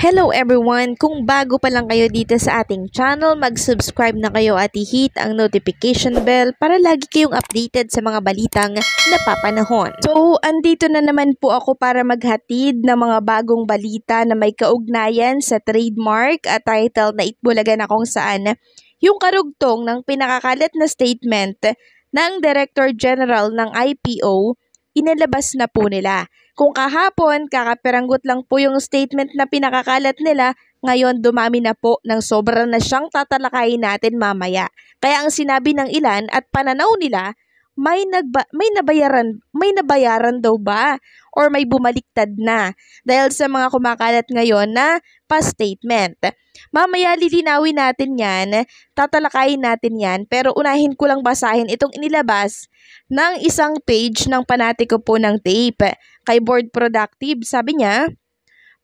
Hello everyone! Kung bago pa lang kayo dito sa ating channel, mag-subscribe na kayo at i-hit ang notification bell para lagi kayong updated sa mga balitang napapanahon. So, andito na naman po ako para maghatid ng mga bagong balita na may kaugnayan sa trademark at title na itbulagan na kung saan yung karugtong ng pinakakalat na statement ng Director General ng IPO, inalabas na po nila. Kung kahapon, kakapiranggot lang po yung statement na pinakakalat nila, ngayon dumami na po ng sobra na siyang tatalakayin natin mamaya. Kaya ang sinabi ng ilan at pananaw nila, may nagba may nabayaran may nabayaran daw ba or may bumaliktad na dahil sa mga kumakalat ngayon na past statement. Mamaya lilinawin natin 'yan, tatalakayin natin 'yan, pero unahin ko lang basahin itong inilabas ng isang page ng panatiko po ng tape kay Board Productive. Sabi niya,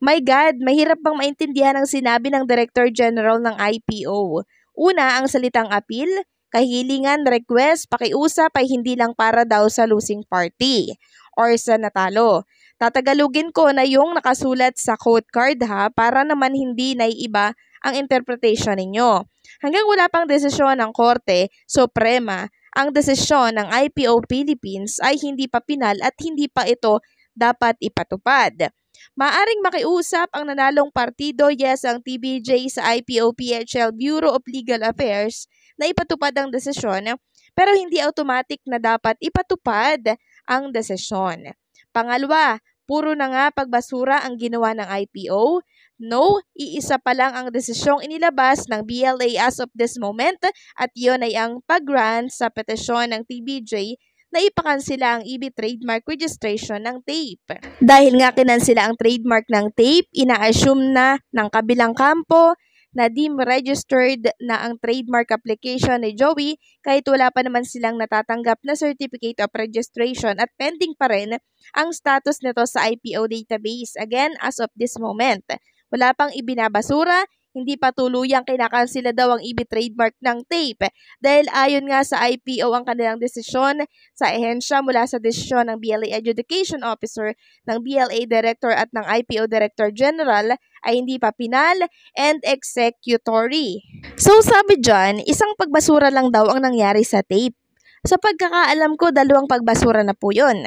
My God, mahirap bang maintindihan ang sinabi ng Director General ng IPO? Una, ang salitang appeal, kahilingan, request, pakiusap ay hindi lang para daw sa losing party or sa natalo. Tatagalugin ko na yung nakasulat sa quote card ha para naman hindi naiiba ang interpretation ninyo. Hanggang wala pang desisyon ng Korte Suprema, ang desisyon ng IPO Philippines ay hindi pa pinal at hindi pa ito dapat ipatupad. Maaring makiusap ang nanalong partido yes ang TBJ sa IPO PHL Bureau of Legal Affairs na ipatupad ang desisyon, pero hindi automatic na dapat ipatupad ang desisyon. Pangalawa, puro na nga pagbasura ang ginawa ng IPO. No, iisa pa lang ang desisyong inilabas ng BLA as of this moment at yon ay ang pag sa petisyon ng TBJ na ipakansila ang EB trademark registration ng TAPE. Dahil nga kinansila ang trademark ng TAPE, ina-assume na ng kabilang kampo na deem registered na ang trademark application ni Joey kahit wala pa naman silang natatanggap na certificate of registration at pending pa rin ang status nito sa IPO database again as of this moment. Wala pang ibinabasura, hindi pa tuluyang kinakansila daw ang EB trademark ng tape eh. dahil ayon nga sa IPO ang kanilang desisyon sa ehensya mula sa desisyon ng BLA Education Officer, ng BLA Director at ng IPO Director General ay hindi pa pinal and executory. So sabi dyan, isang pagbasura lang daw ang nangyari sa tape. Sa pagkakaalam ko, dalawang pagbasura na po yun.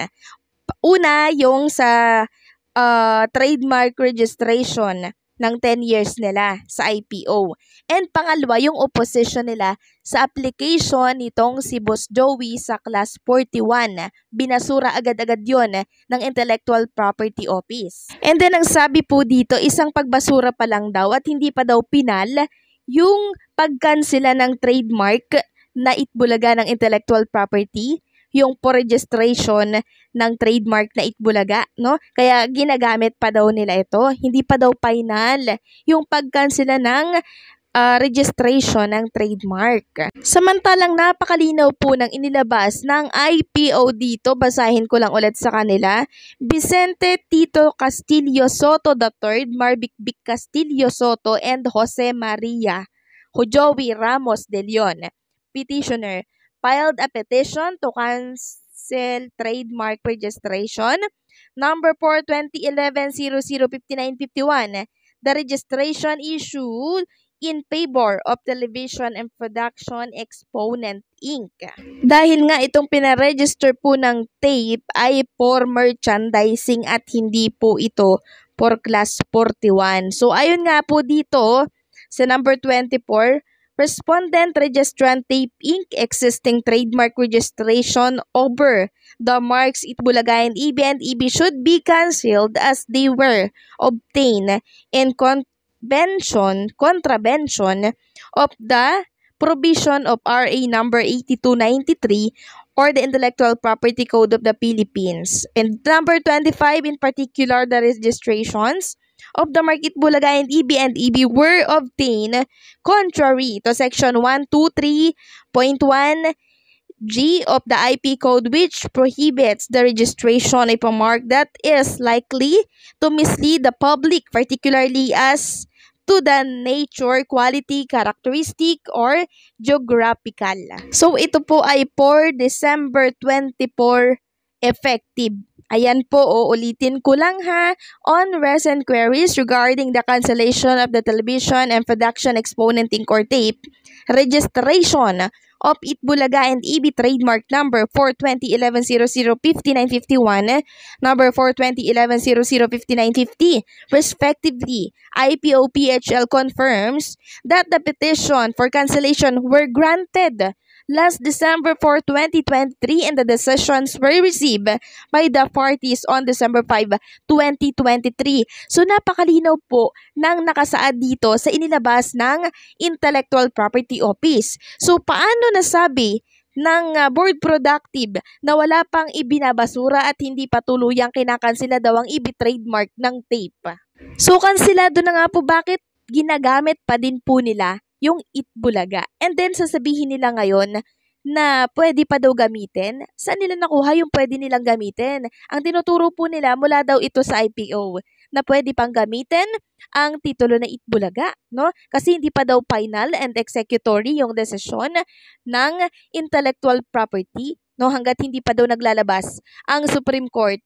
Una, yung sa uh, trademark registration ng 10 years nila sa IPO. And pangalawa, yung opposition nila sa application nitong si Boss Joey sa Class 41. Binasura agad-agad yon ng Intellectual Property Office. And then ang sabi po dito, isang pagbasura pa lang daw at hindi pa daw pinal yung pagkansela ng trademark na Itbulaga ng Intellectual Property, yung po registration ng trademark na Itbulaga, no? Kaya ginagamit pa daw nila ito. Hindi pa daw final yung pagkansela ng uh, registration ng trademark. Samantalang napakalinaw po ng inilabas ng IPO dito, basahin ko lang ulit sa kanila, Vicente Tito Castillo Soto III, Marbicbic Castillo Soto, and Jose Maria Joey Ramos de Leon. Petitioner filed a petition to cancel Parcel Trademark Registration. Number 4, 2011-005951. The registration issued in favor of Television and Production Exponent Inc. Dahil nga itong pinaregister po ng tape ay for merchandising at hindi po ito for class 41. So ayun nga po dito sa number 24, Respondent Registrant Tape Inc. existing trademark registration over the marks it e and EB and EB should be cancelled as they were obtained in convention, contravention of the provision of RA number 8293 or the Intellectual Property Code of the Philippines. And number 25 in particular, the registrations of the Market Bulaga e and EB and EB were obtained contrary to Section 123.1 G of the IP code which prohibits the registration of a mark that is likely to mislead the public particularly as to the nature, quality, characteristic, or geographical. So, ito po ay 4 December 24 effective. Ayan po, uulitin oh, ko lang ha, on recent queries regarding the cancellation of the television and production exponent ink or tape, registration of Itbulaga and EB trademark number 42011005951, number 42011005950, respectively. IPOPHL confirms that the petition for cancellation were granted last December 4, 2023 and the decisions were received by the parties on December 5, 2023. So napakalinaw po nang nakasaad dito sa inilabas ng Intellectual Property Office. So paano nasabi ng ah, board productive na wala pang ibinabasura at hindi patuluyang kinakansila daw ang EB trademark ng tape. So kansilado na nga po bakit ginagamit pa din po nila yung Itbulaga. And then sasabihin nila ngayon na pwede pa daw gamitin. Saan nila nakuha yung pwede nilang gamitin? Ang tinuturo po nila mula daw ito sa IPO na pwede pang gamitin ang titulo na Itbulaga, no? Kasi hindi pa daw final and executory yung desisyon ng intellectual property, no? Hanggat hindi pa daw naglalabas ang Supreme Court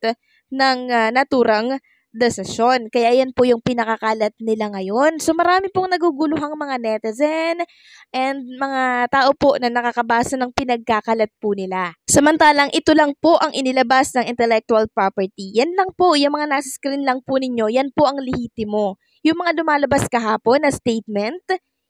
ng uh, naturang the session. Kaya yan po yung pinakakalat nila ngayon. So marami pong naguguluhang mga netizen and mga tao po na nakakabasa ng pinagkakalat po nila. Samantalang ito lang po ang inilabas ng intellectual property. Yan lang po, yung mga nasa screen lang po ninyo, yan po ang lehitimo. Yung mga lumalabas kahapon na statement,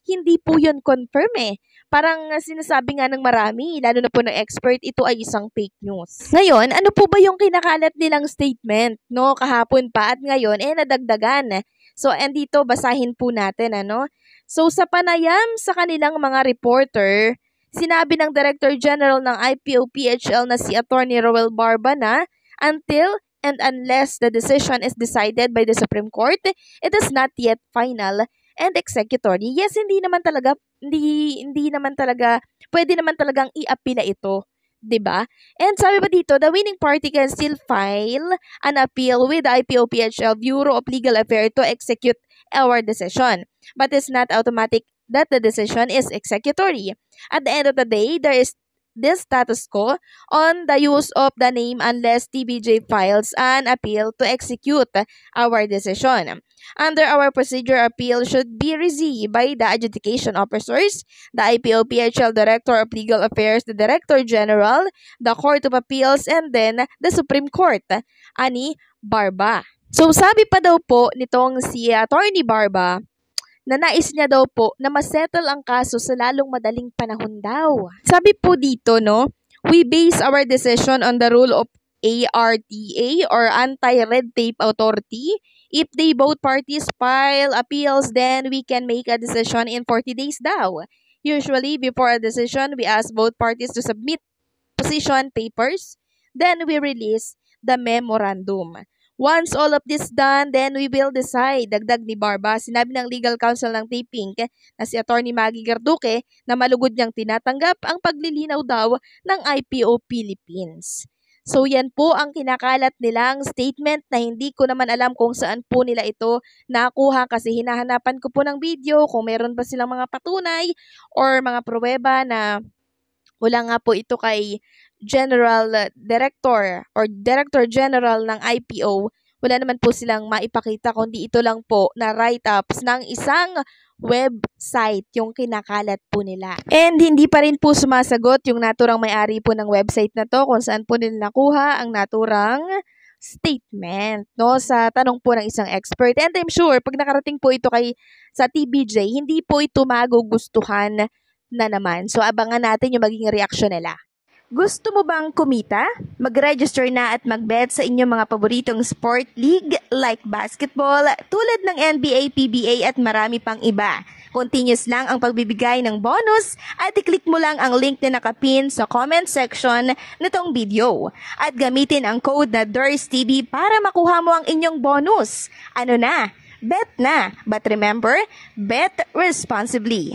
hindi po yun confirm eh. Parang sinasabi nga ng marami, lalo na po ng expert, ito ay isang fake news. Ngayon, ano po ba yung kinakalat nilang statement, no? Kahapon pa at ngayon, eh nadagdagan. So, and dito, basahin po natin, ano? So, sa panayam sa kanilang mga reporter, sinabi ng Director General ng IPOPHL na si Attorney Roel Barba na, until and unless the decision is decided by the Supreme Court, it is not yet final and executory. Yes, hindi naman talaga hindi hindi naman talaga pwede naman talagang i-appeal na ito. 'di ba? And sabi pa dito, the winning party can still file an appeal with the IPOPHL Bureau of Legal Affairs to execute our decision. But it's not automatic that the decision is executory. At the end of the day, there is this status quo on the use of the name unless TBJ files an appeal to execute our decision. Under our procedure, appeal should be received by the adjudication officers, the IPOPHL Director of Legal Affairs, the Director General, the Court of Appeals, and then the Supreme Court, Ani Barba. So sabi pa daw po nitong si Attorney Barba, na nais niya daw po na masettle ang kaso sa lalong madaling panahon daw. Sabi po dito, no, we base our decision on the rule of ARTA or Anti-Red Tape Authority. If they both parties file appeals, then we can make a decision in 40 days daw. Usually, before a decision, we ask both parties to submit position papers. Then we release the memorandum. Once all of this done, then we will decide, dagdag ni Barba. Sinabi ng legal counsel ng T-Pink eh, na si Attorney Maggie Garduque na malugod niyang tinatanggap ang paglilinaw daw ng IPO Philippines. So yan po ang kinakalat nilang statement na hindi ko naman alam kung saan po nila ito nakuha kasi hinahanapan ko po ng video kung meron ba silang mga patunay or mga pruweba na wala nga po ito kay General Director or Director General ng IPO, wala naman po silang maipakita kundi ito lang po na write-ups ng isang website yung kinakalat po nila. And hindi pa rin po sumasagot yung naturang may-ari po ng website na to kung saan po nila nakuha ang naturang statement no sa tanong po ng isang expert and I'm sure pag nakarating po ito kay sa TBJ hindi po ito magugustuhan na naman so abangan natin yung maging reaksyon nila gusto mo bang kumita? Mag-register na at mag-bet sa inyong mga paboritong sport league like basketball, tulad ng NBA, PBA at marami pang iba. Continuous lang ang pagbibigay ng bonus at i-click mo lang ang link na nakapin sa comment section nitong video. At gamitin ang code na DURSTV para makuha mo ang inyong bonus. Ano na? Bet na! But remember, bet responsibly.